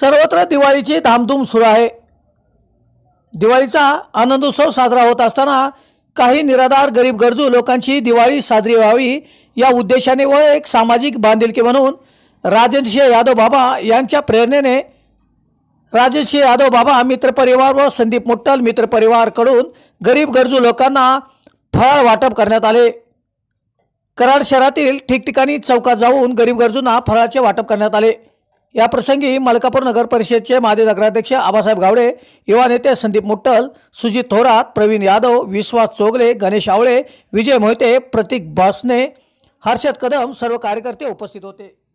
सर्वत्र दिवाळीची धामधूम सुरू आहे दिवाळीचा आनंदोत्सव साजरा होत असताना काही निराधार गरीब गरजू लोकांची दिवाळी साजरी व्हावी या उद्देशाने व एक सामाजिक बांधिलकी म्हणून राजेंद्रसिंह यादव बाबा यांच्या प्रेरणेने राजेंद्रसिंह यादव बाबा मित्रपरिवार व संदीप मुट्टल मित्रपरिवारकडून गरीब गरजू लोकांना फळ वाटप करण्यात आले कराड शहरातील ठिकठिकाणी चौकात जाऊन गरीब गरजूंना फळाचे वाटप करण्यात आले या प्रसंगी मलकापूर नगर परिषदेचे माजी नगराध्यक्ष आबासाहेब गावडे युवा नेते संदीप मुट्टल सुजित थोरात प्रवीण यादव विश्वास चोगले गणेश आवळे विजय मोहिते प्रतीक बासने हर्षद कदम सर्व कार्यकर्ते उपस्थित होते